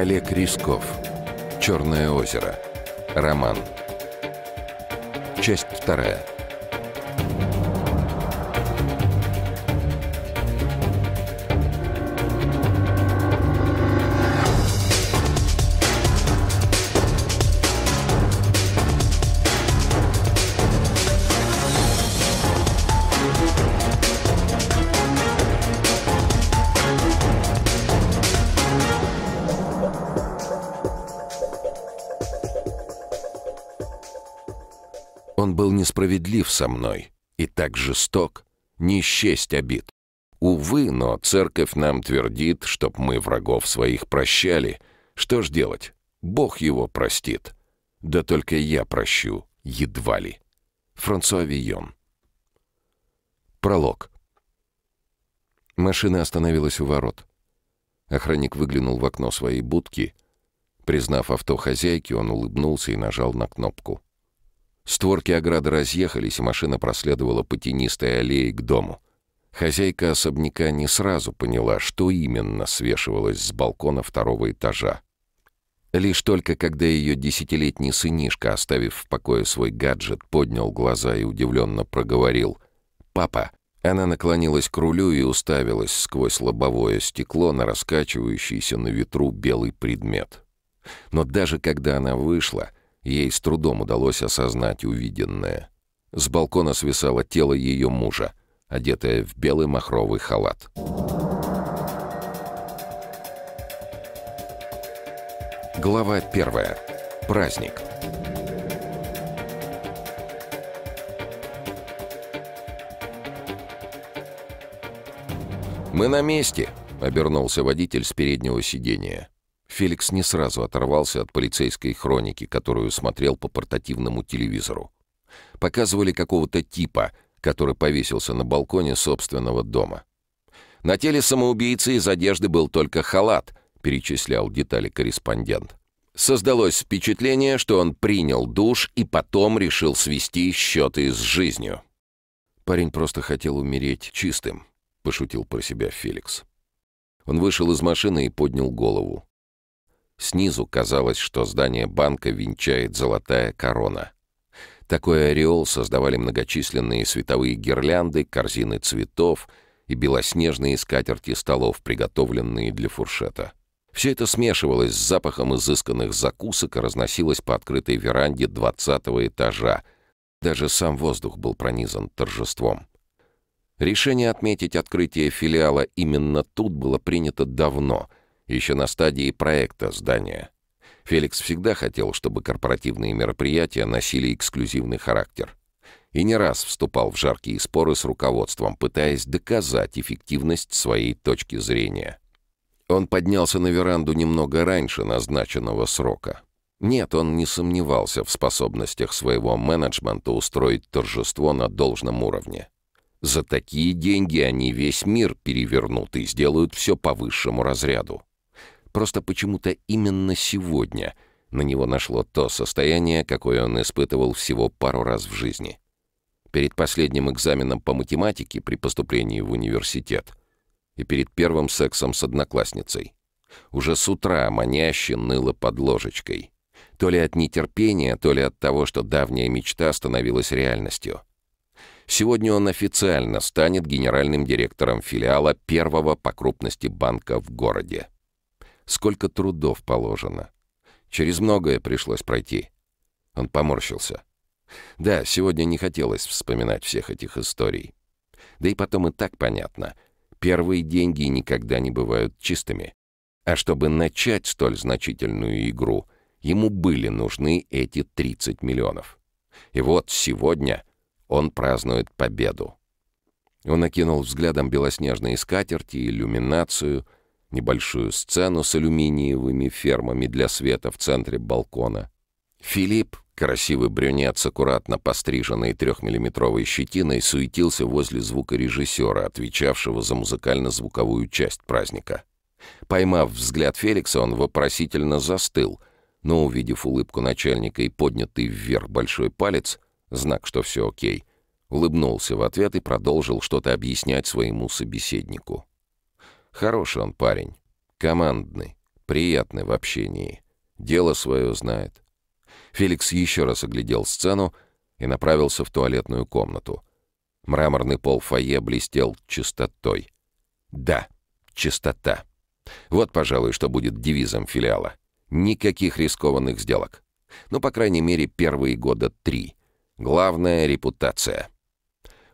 Олег Рисков. «Черное озеро». Роман. Часть вторая. Он был несправедлив со мной и так жесток, не счесть обид. Увы, но церковь нам твердит, чтоб мы врагов своих прощали. Что ж делать? Бог его простит. Да только я прощу, едва ли. Франсуа Вион. Пролог. Машина остановилась у ворот. Охранник выглянул в окно своей будки. Признав авто хозяйки, он улыбнулся и нажал на кнопку. Створки ограды разъехались, и машина проследовала по тенистой аллее к дому. Хозяйка особняка не сразу поняла, что именно свешивалось с балкона второго этажа. Лишь только когда ее десятилетний сынишка, оставив в покое свой гаджет, поднял глаза и удивленно проговорил «Папа!», она наклонилась к рулю и уставилась сквозь лобовое стекло на раскачивающийся на ветру белый предмет. Но даже когда она вышла, Ей с трудом удалось осознать увиденное. С балкона свисало тело ее мужа, одетое в белый махровый халат. Глава первая. Праздник. «Мы на месте!» — обернулся водитель с переднего сидения. Феликс не сразу оторвался от полицейской хроники, которую смотрел по портативному телевизору. Показывали какого-то типа, который повесился на балконе собственного дома. На теле самоубийцы из одежды был только халат, перечислял детали корреспондент. Создалось впечатление, что он принял душ и потом решил свести счеты с жизнью. «Парень просто хотел умереть чистым», — пошутил про себя Феликс. Он вышел из машины и поднял голову. Снизу казалось, что здание банка венчает золотая корона. Такой ореол создавали многочисленные световые гирлянды, корзины цветов и белоснежные скатерти столов, приготовленные для фуршета. Все это смешивалось с запахом изысканных закусок и разносилось по открытой веранде двадцатого этажа. Даже сам воздух был пронизан торжеством. Решение отметить открытие филиала именно тут было принято давно — еще на стадии проекта здания. Феликс всегда хотел, чтобы корпоративные мероприятия носили эксклюзивный характер. И не раз вступал в жаркие споры с руководством, пытаясь доказать эффективность своей точки зрения. Он поднялся на веранду немного раньше назначенного срока. Нет, он не сомневался в способностях своего менеджмента устроить торжество на должном уровне. За такие деньги они весь мир перевернут и сделают все по высшему разряду. Просто почему-то именно сегодня на него нашло то состояние, какое он испытывал всего пару раз в жизни. Перед последним экзаменом по математике при поступлении в университет и перед первым сексом с одноклассницей. Уже с утра маняще ныло под ложечкой. То ли от нетерпения, то ли от того, что давняя мечта становилась реальностью. Сегодня он официально станет генеральным директором филиала первого по крупности банка в городе сколько трудов положено. Через многое пришлось пройти. Он поморщился. Да, сегодня не хотелось вспоминать всех этих историй. Да и потом и так понятно. Первые деньги никогда не бывают чистыми. А чтобы начать столь значительную игру, ему были нужны эти 30 миллионов. И вот сегодня он празднует победу. Он окинул взглядом белоснежные скатерти, иллюминацию, небольшую сцену с алюминиевыми фермами для света в центре балкона. Филипп, красивый брюнет с аккуратно постриженной трехмиллиметровой щетиной, суетился возле звукорежиссера, отвечавшего за музыкально-звуковую часть праздника. Поймав взгляд Феликса, он вопросительно застыл, но, увидев улыбку начальника и поднятый вверх большой палец, знак, что все окей, улыбнулся в ответ и продолжил что-то объяснять своему собеседнику. Хороший он парень. Командный. Приятный в общении. Дело свое знает. Феликс еще раз оглядел сцену и направился в туалетную комнату. Мраморный пол фойе блестел чистотой. Да, чистота. Вот, пожалуй, что будет девизом филиала. Никаких рискованных сделок. Ну, по крайней мере, первые года три. Главное — репутация.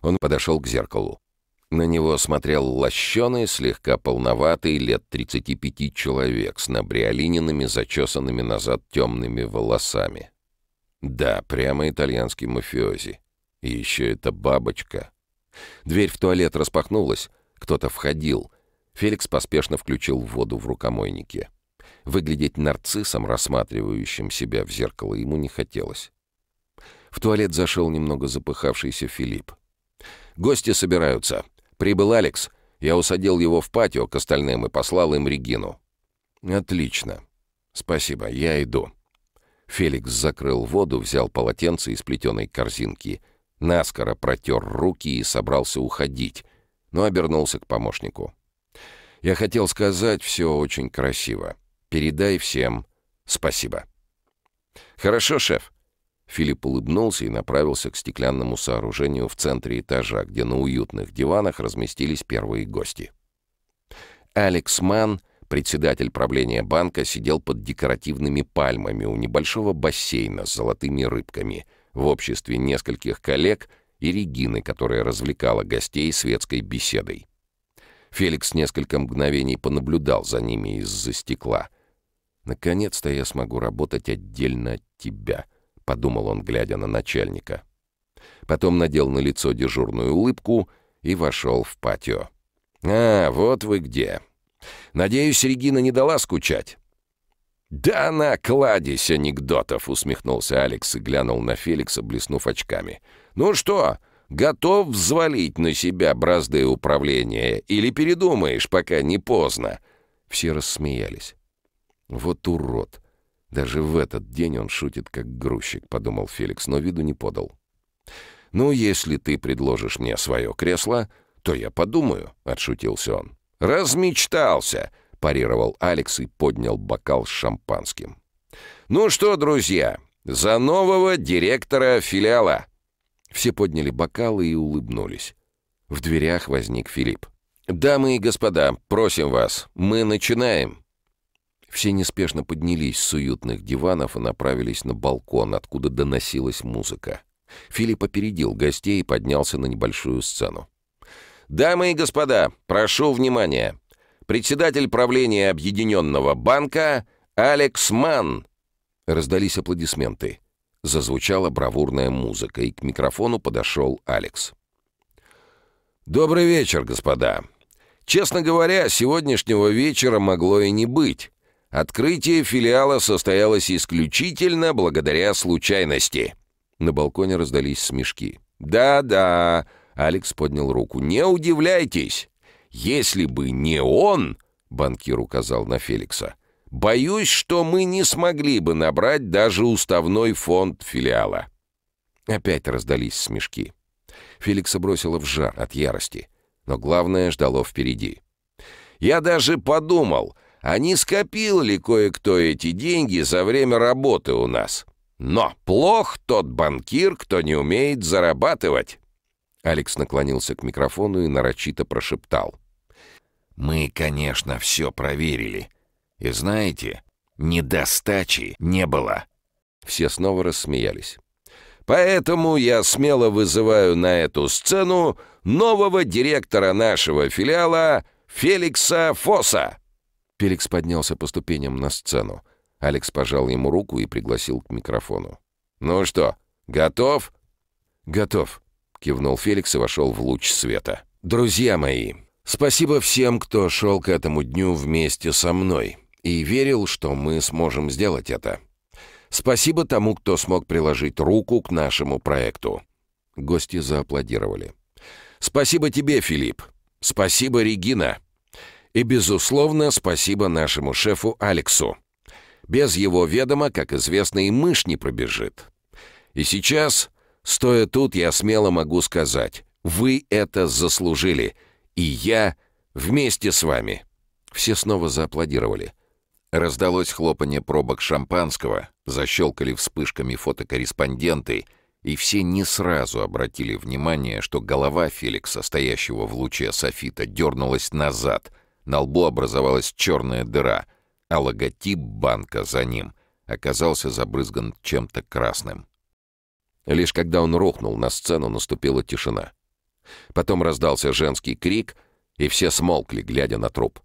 Он подошел к зеркалу. На него смотрел лощеный, слегка полноватый, лет 35 человек с набриолиниными, зачесанными назад темными волосами. Да, прямо итальянский мафиози. И еще это бабочка. Дверь в туалет распахнулась, кто-то входил. Феликс поспешно включил воду в рукомойнике. Выглядеть нарциссом, рассматривающим себя в зеркало, ему не хотелось. В туалет зашел немного запыхавшийся Филипп. «Гости собираются», Прибыл Алекс. Я усадил его в патио к остальным и послал им Регину. «Отлично. Спасибо, я иду». Феликс закрыл воду, взял полотенце из плетеной корзинки, наскоро протер руки и собрался уходить, но обернулся к помощнику. «Я хотел сказать, все очень красиво. Передай всем спасибо». «Хорошо, шеф. Филипп улыбнулся и направился к стеклянному сооружению в центре этажа, где на уютных диванах разместились первые гости. Алекс Манн, председатель правления банка, сидел под декоративными пальмами у небольшого бассейна с золотыми рыбками в обществе нескольких коллег и Регины, которая развлекала гостей светской беседой. Феликс несколько мгновений понаблюдал за ними из-за стекла. «Наконец-то я смогу работать отдельно от тебя», — подумал он, глядя на начальника. Потом надел на лицо дежурную улыбку и вошел в патио. «А, вот вы где. Надеюсь, Регина не дала скучать?» «Да она кладезь анекдотов!» — усмехнулся Алекс и глянул на Феликса, блеснув очками. «Ну что, готов взвалить на себя бразды управления или передумаешь, пока не поздно?» Все рассмеялись. «Вот урод!» Даже в этот день он шутит как грузчик, подумал Феликс, но виду не подал. «Ну, если ты предложишь мне свое кресло, то я подумаю», — отшутился он. «Размечтался!» — парировал Алекс и поднял бокал с шампанским. «Ну что, друзья, за нового директора филиала!» Все подняли бокалы и улыбнулись. В дверях возник Филипп. «Дамы и господа, просим вас, мы начинаем!» Все неспешно поднялись с уютных диванов и направились на балкон, откуда доносилась музыка. Филипп опередил гостей и поднялся на небольшую сцену. «Дамы и господа, прошу внимания! Председатель правления Объединенного банка Алекс Ман. Раздались аплодисменты. Зазвучала бравурная музыка, и к микрофону подошел Алекс. «Добрый вечер, господа! Честно говоря, сегодняшнего вечера могло и не быть. Открытие филиала состоялось исключительно благодаря случайности. На балконе раздались смешки. «Да-да», — Алекс поднял руку, — «не удивляйтесь. Если бы не он...» — банкир указал на Феликса. «Боюсь, что мы не смогли бы набрать даже уставной фонд филиала». Опять раздались смешки. Феликса бросила в жар от ярости, но главное ждало впереди. «Я даже подумал, а не скопил ли кое-кто эти деньги за время работы у нас. Но плох тот банкир, кто не умеет зарабатывать». Алекс наклонился к микрофону и нарочито прошептал. «Мы, конечно, все проверили. И знаете, недостачи не было». Все снова рассмеялись. Поэтому я смело вызываю на эту сцену нового директора нашего филиала Феликса Фоса. Феликс поднялся по ступеням на сцену. Алекс пожал ему руку и пригласил к микрофону. «Ну что, готов?» «Готов», — кивнул Феликс и вошел в луч света. «Друзья мои, спасибо всем, кто шел к этому дню вместе со мной и верил, что мы сможем сделать это. Спасибо тому, кто смог приложить руку к нашему проекту». Гости зааплодировали. «Спасибо тебе, Филипп. Спасибо, Регина. И, безусловно, спасибо нашему шефу Алексу. Без его ведома, как известно, и мышь не пробежит. И сейчас, стоя тут, я смело могу сказать, вы это заслужили, и я вместе с вами. Все снова зааплодировали. Раздалось хлопанье пробок шампанского, защелкали вспышками фотокорреспонденты, и все не сразу обратили внимание, что голова Феликса, стоящего в луче софита, дернулась назад, на лбу образовалась черная дыра, а логотип банка за ним оказался забрызган чем-то красным. Лишь когда он рухнул на сцену, наступила тишина. Потом раздался женский крик, и все смолкли, глядя на труп.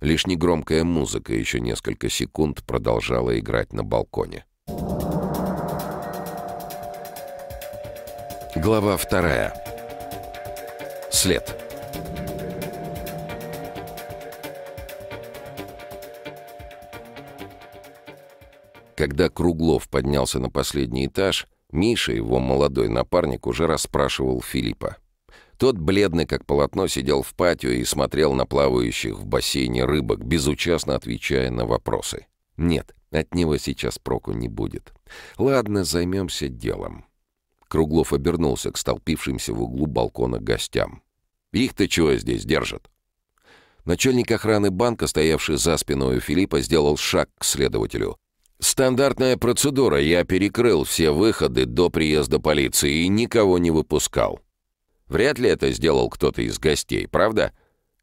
Лишь негромкая музыка еще несколько секунд продолжала играть на балконе. Глава вторая. След. След. Когда Круглов поднялся на последний этаж, Миша, его молодой напарник, уже расспрашивал Филиппа. Тот, бледный как полотно, сидел в патио и смотрел на плавающих в бассейне рыбок, безучастно отвечая на вопросы. «Нет, от него сейчас проку не будет. Ладно, займемся делом». Круглов обернулся к столпившимся в углу балкона гостям. «Их-то чего здесь держат?» Начальник охраны банка, стоявший за спиной у Филиппа, сделал шаг к следователю. Стандартная процедура. Я перекрыл все выходы до приезда полиции и никого не выпускал. Вряд ли это сделал кто-то из гостей, правда?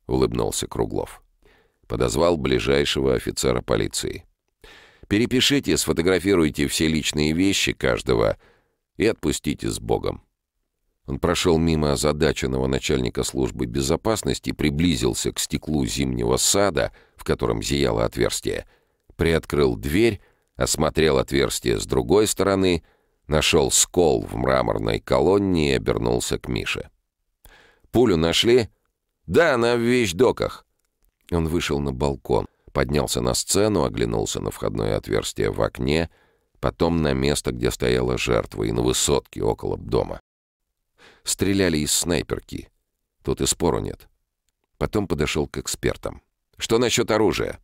Улыбнулся Круглов. Подозвал ближайшего офицера полиции. Перепишите, сфотографируйте все личные вещи каждого и отпустите с Богом. Он прошел мимо озадаченного начальника службы безопасности, приблизился к стеклу зимнего сада, в котором зияло отверстие, приоткрыл дверь осмотрел отверстие с другой стороны, нашел скол в мраморной колонне и обернулся к Мише. «Пулю нашли?» «Да, она в вещдоках». Он вышел на балкон, поднялся на сцену, оглянулся на входное отверстие в окне, потом на место, где стояла жертва, и на высотке около дома. Стреляли из снайперки. Тут и спору нет. Потом подошел к экспертам. «Что насчет оружия?»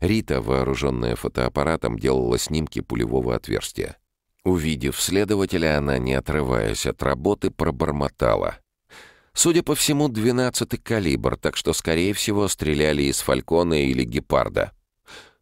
Рита, вооруженная фотоаппаратом, делала снимки пулевого отверстия. Увидев следователя, она, не отрываясь от работы, пробормотала. Судя по всему, 12 калибр, так что, скорее всего, стреляли из «Фалькона» или «Гепарда».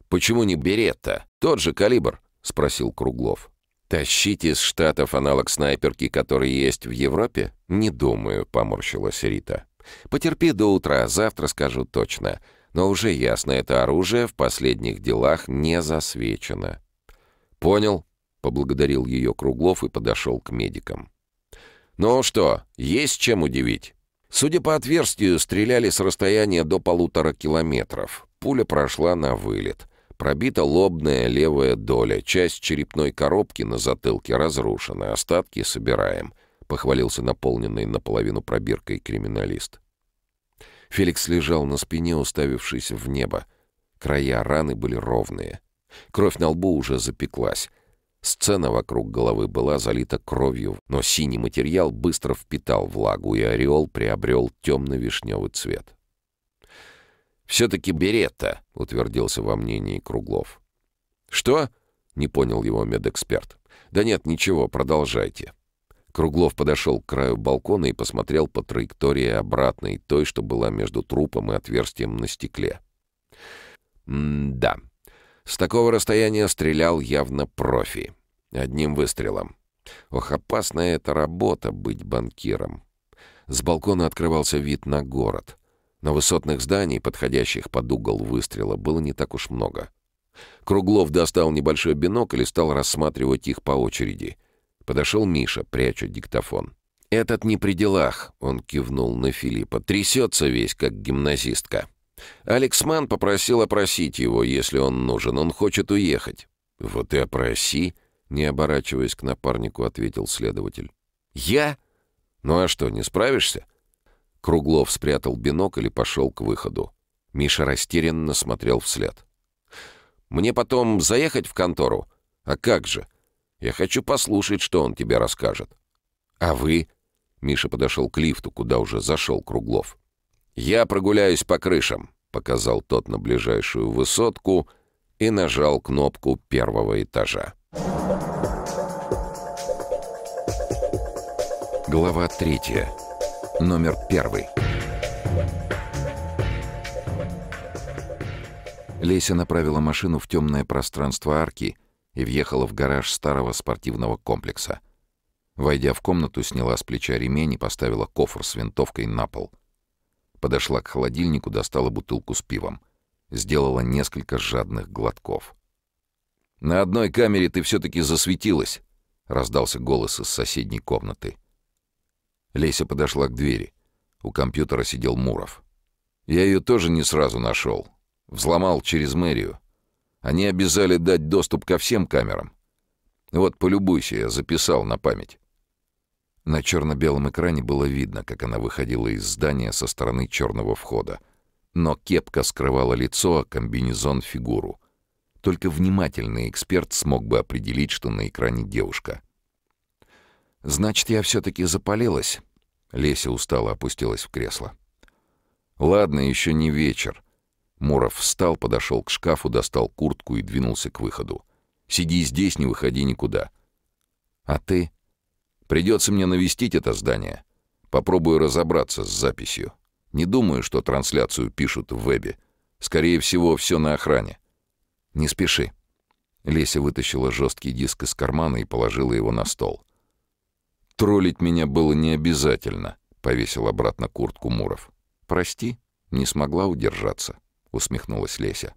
«Почему не «Беретта»? Тот же калибр?» — спросил Круглов. «Тащить из Штатов аналог снайперки, который есть в Европе? Не думаю», — поморщилась Рита. «Потерпи до утра, завтра скажу точно. Но уже ясно, это оружие в последних делах не засвечено. «Понял», — поблагодарил ее Круглов и подошел к медикам. «Ну что, есть чем удивить?» Судя по отверстию, стреляли с расстояния до полутора километров. Пуля прошла на вылет. Пробита лобная левая доля, часть черепной коробки на затылке разрушена, остатки собираем», — похвалился наполненный наполовину пробиркой криминалист. Феликс лежал на спине, уставившись в небо. Края раны были ровные. Кровь на лбу уже запеклась. Сцена вокруг головы была залита кровью, но синий материал быстро впитал влагу, и ореол приобрел темно-вишневый цвет. «Все-таки беретта», — утвердился во мнении Круглов. «Что?» — не понял его медэксперт. «Да нет, ничего, продолжайте». Круглов подошел к краю балкона и посмотрел по траектории обратной той, что была между трупом и отверстием на стекле. да С такого расстояния стрелял явно профи. Одним выстрелом. Ох, опасная эта работа — быть банкиром. С балкона открывался вид на город. Но высотных зданий, подходящих под угол выстрела, было не так уж много. Круглов достал небольшой бинокль и стал рассматривать их по очереди — Подошел Миша, пряча диктофон. «Этот не при делах», — он кивнул на Филиппа. «Трясется весь, как гимназистка». Алексман попросил опросить его, если он нужен. Он хочет уехать. «Вот и опроси», — не оборачиваясь к напарнику, ответил следователь. «Я? Ну а что, не справишься?» Круглов спрятал бинокль и пошел к выходу. Миша растерянно смотрел вслед. «Мне потом заехать в контору? А как же? Я хочу послушать, что он тебе расскажет». «А вы?» Миша подошел к лифту, куда уже зашел Круглов. «Я прогуляюсь по крышам», — показал тот на ближайшую высотку и нажал кнопку первого этажа. Глава третья. Номер первый. Леся направила машину в темное пространство арки — и въехала в гараж старого спортивного комплекса. Войдя в комнату, сняла с плеча ремень и поставила кофр с винтовкой на пол. Подошла к холодильнику, достала бутылку с пивом. Сделала несколько жадных глотков. «На одной камере ты все-таки засветилась!» — раздался голос из соседней комнаты. Леся подошла к двери. У компьютера сидел Муров. «Я ее тоже не сразу нашел. Взломал через мэрию. Они обязали дать доступ ко всем камерам. Вот, полюбуйся, я записал на память. На черно-белом экране было видно, как она выходила из здания со стороны черного входа. Но кепка скрывала лицо, а комбинезон — фигуру. Только внимательный эксперт смог бы определить, что на экране девушка. «Значит, я все-таки запалилась?» Леся устало опустилась в кресло. «Ладно, еще не вечер. Муров встал, подошел к шкафу, достал куртку и двинулся к выходу. «Сиди здесь, не выходи никуда». «А ты?» «Придется мне навестить это здание. Попробую разобраться с записью. Не думаю, что трансляцию пишут в вебе. Скорее всего, все на охране». «Не спеши». Леся вытащила жесткий диск из кармана и положила его на стол. «Троллить меня было не обязательно», — повесил обратно куртку Муров. «Прости, не смогла удержаться» усмехнулась Леся.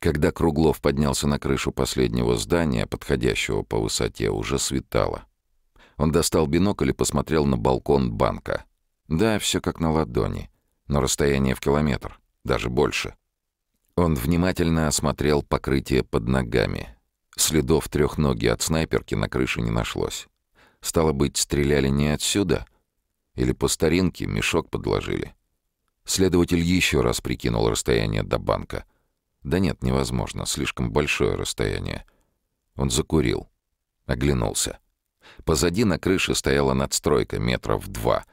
Когда Круглов поднялся на крышу последнего здания, подходящего по высоте, уже светало. Он достал бинокль и посмотрел на балкон банка. Да, все как на ладони, но расстояние в километр, даже больше. Он внимательно осмотрел покрытие под ногами. Следов трехноги от снайперки на крыше не нашлось. Стало быть, стреляли не отсюда? Или по старинке мешок подложили? Следователь еще раз прикинул расстояние до банка. Да нет, невозможно, слишком большое расстояние. Он закурил. Оглянулся. Позади на крыше стояла надстройка метров два.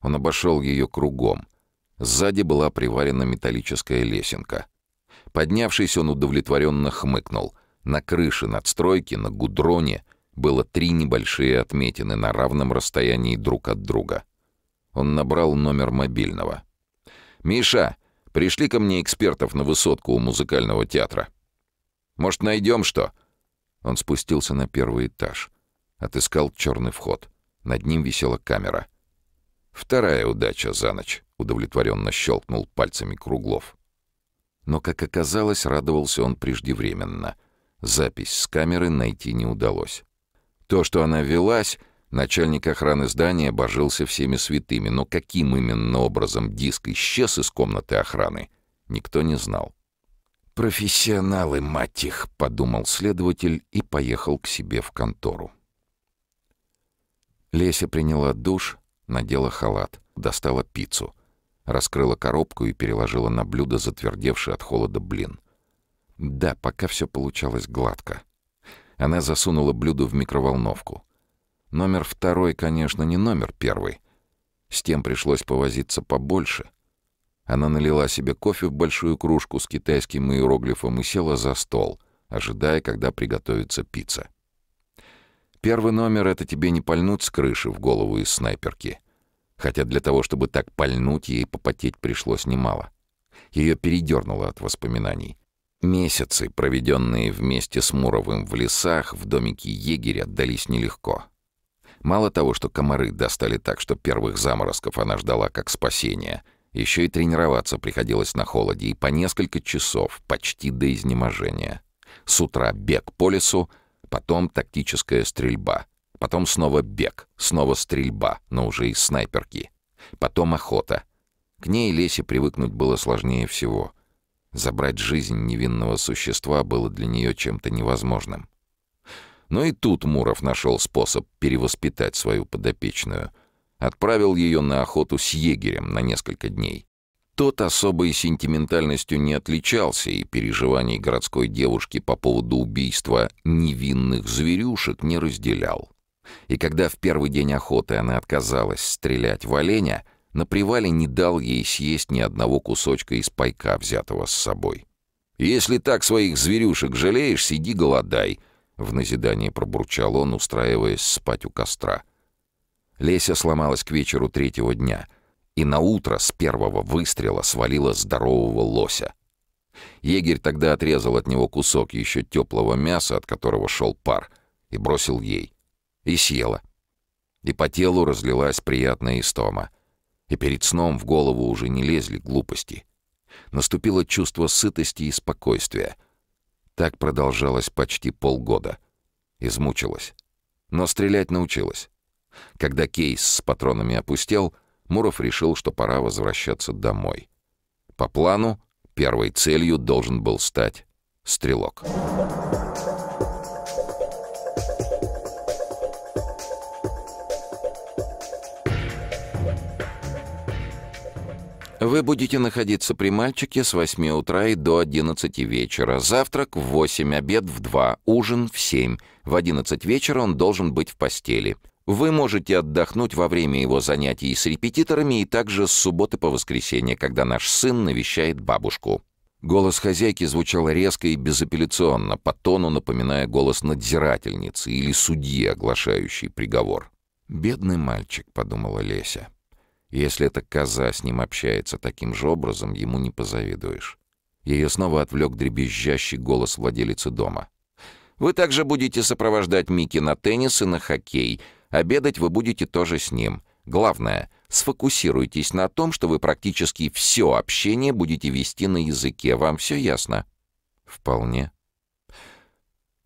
Он обошел ее кругом. Сзади была приварена металлическая лесенка. Поднявшись, он удовлетворенно хмыкнул. На крыше надстройки, на гудроне, было три небольшие отметины на равном расстоянии друг от друга. Он набрал номер мобильного — «Миша, пришли ко мне экспертов на высотку у музыкального театра. Может, найдем что?» Он спустился на первый этаж. Отыскал черный вход. Над ним висела камера. «Вторая удача за ночь», — удовлетворенно щелкнул пальцами Круглов. Но, как оказалось, радовался он преждевременно. Запись с камеры найти не удалось. То, что она велась, Начальник охраны здания божился всеми святыми, но каким именно образом диск исчез из комнаты охраны, никто не знал. «Профессионалы, мать их!» — подумал следователь и поехал к себе в контору. Леся приняла душ, надела халат, достала пиццу, раскрыла коробку и переложила на блюдо затвердевший от холода блин. Да, пока все получалось гладко. Она засунула блюдо в микроволновку — Номер второй, конечно, не номер первый. С тем пришлось повозиться побольше. Она налила себе кофе в большую кружку с китайским иероглифом и села за стол, ожидая, когда приготовится пицца. Первый номер — это тебе не пальнуть с крыши в голову из снайперки. Хотя для того, чтобы так пальнуть, ей попотеть пришлось немало. Ее передернуло от воспоминаний. Месяцы, проведенные вместе с Муровым в лесах, в домике егеря, дались нелегко. Мало того, что комары достали так, что первых заморозков она ждала как спасение, еще и тренироваться приходилось на холоде и по несколько часов, почти до изнеможения. С утра бег по лесу, потом тактическая стрельба, потом снова бег, снова стрельба, но уже из снайперки, потом охота. К ней Лесе привыкнуть было сложнее всего. Забрать жизнь невинного существа было для нее чем-то невозможным. Но и тут Муров нашел способ перевоспитать свою подопечную. Отправил ее на охоту с егерем на несколько дней. Тот особой сентиментальностью не отличался, и переживаний городской девушки по поводу убийства невинных зверюшек не разделял. И когда в первый день охоты она отказалась стрелять в оленя, на привале не дал ей съесть ни одного кусочка из пайка, взятого с собой. «Если так своих зверюшек жалеешь, сиди голодай», в назидании пробурчал он, устраиваясь спать у костра. Леся сломалась к вечеру третьего дня, и на утро с первого выстрела свалила здорового лося. Егерь тогда отрезал от него кусок еще теплого мяса, от которого шел пар, и бросил ей. И съела. И по телу разлилась приятная истома. И перед сном в голову уже не лезли глупости. Наступило чувство сытости и спокойствия — так продолжалось почти полгода. Измучилась. Но стрелять научилась. Когда кейс с патронами опустел, Муров решил, что пора возвращаться домой. По плану, первой целью должен был стать стрелок. «Стрелок». Вы будете находиться при мальчике с 8 утра и до 11 вечера. Завтрак в 8, обед в 2, ужин в 7. В 11 вечера он должен быть в постели. Вы можете отдохнуть во время его занятий с репетиторами и также с субботы по воскресенье, когда наш сын навещает бабушку. Голос хозяйки звучал резко и безапелляционно, по тону напоминая голос надзирательницы или судьи, оглашающий приговор. «Бедный мальчик», — подумала Леся. Если эта коза с ним общается таким же образом, ему не позавидуешь. Ее снова отвлек дребезжащий голос владелицы дома. «Вы также будете сопровождать Микки на теннис и на хоккей. Обедать вы будете тоже с ним. Главное, сфокусируйтесь на том, что вы практически все общение будете вести на языке. Вам все ясно?» «Вполне».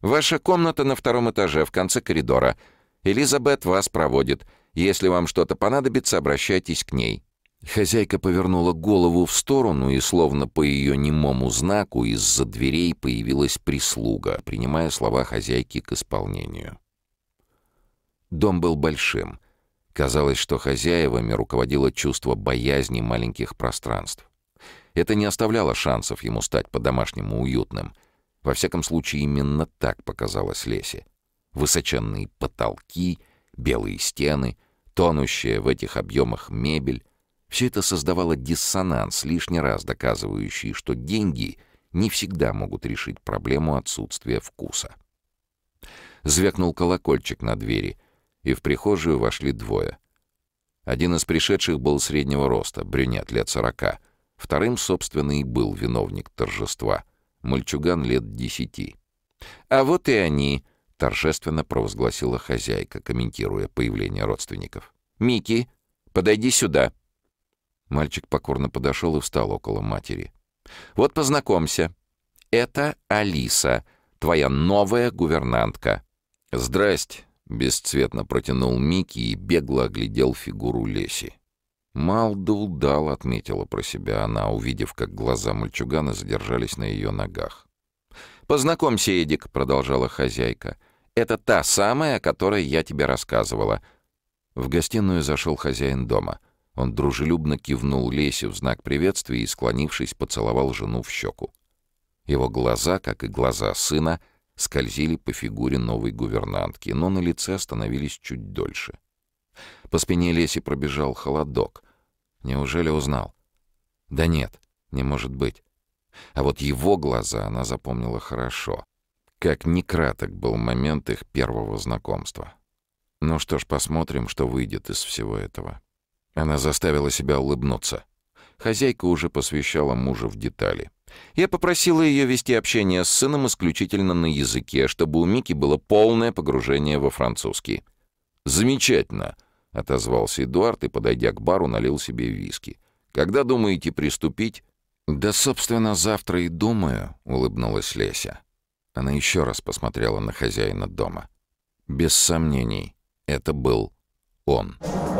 «Ваша комната на втором этаже, в конце коридора. Элизабет вас проводит». Если вам что-то понадобится, обращайтесь к ней». Хозяйка повернула голову в сторону, и словно по ее немому знаку из-за дверей появилась прислуга, принимая слова хозяйки к исполнению. Дом был большим. Казалось, что хозяевами руководило чувство боязни маленьких пространств. Это не оставляло шансов ему стать по-домашнему уютным. Во всяком случае, именно так показалось Лесе. Высоченные потолки, белые стены — тонущая в этих объемах мебель. Все это создавало диссонанс, лишний раз доказывающий, что деньги не всегда могут решить проблему отсутствия вкуса. Звякнул колокольчик на двери, и в прихожую вошли двое. Один из пришедших был среднего роста, брюнет лет сорока. Вторым, собственно, и был виновник торжества. Мальчуган лет десяти. «А вот и они!» — торжественно провозгласила хозяйка, комментируя появление родственников. «Микки, подойди сюда!» Мальчик покорно подошел и встал около матери. «Вот познакомься. Это Алиса, твоя новая гувернантка». «Здрасте!» — бесцветно протянул Микки и бегло оглядел фигуру Леси. «Малду дал», — отметила про себя она, увидев, как глаза мальчугана задержались на ее ногах. «Познакомься, Эдик», — продолжала хозяйка. Это та самая, о которой я тебе рассказывала». В гостиную зашел хозяин дома. Он дружелюбно кивнул Лесе в знак приветствия и, склонившись, поцеловал жену в щеку. Его глаза, как и глаза сына, скользили по фигуре новой гувернантки, но на лице остановились чуть дольше. По спине Леси пробежал холодок. Неужели узнал? Да нет, не может быть. А вот его глаза она запомнила хорошо. Как не краток был момент их первого знакомства. Ну что ж, посмотрим, что выйдет из всего этого. Она заставила себя улыбнуться. Хозяйка уже посвящала мужа в детали. Я попросила ее вести общение с сыном исключительно на языке, чтобы у Мики было полное погружение во французский. «Замечательно!» — отозвался Эдуард и, подойдя к бару, налил себе виски. «Когда думаете приступить?» «Да, собственно, завтра и думаю», — улыбнулась Леся. Она еще раз посмотрела на хозяина дома. Без сомнений, это был он. «Он».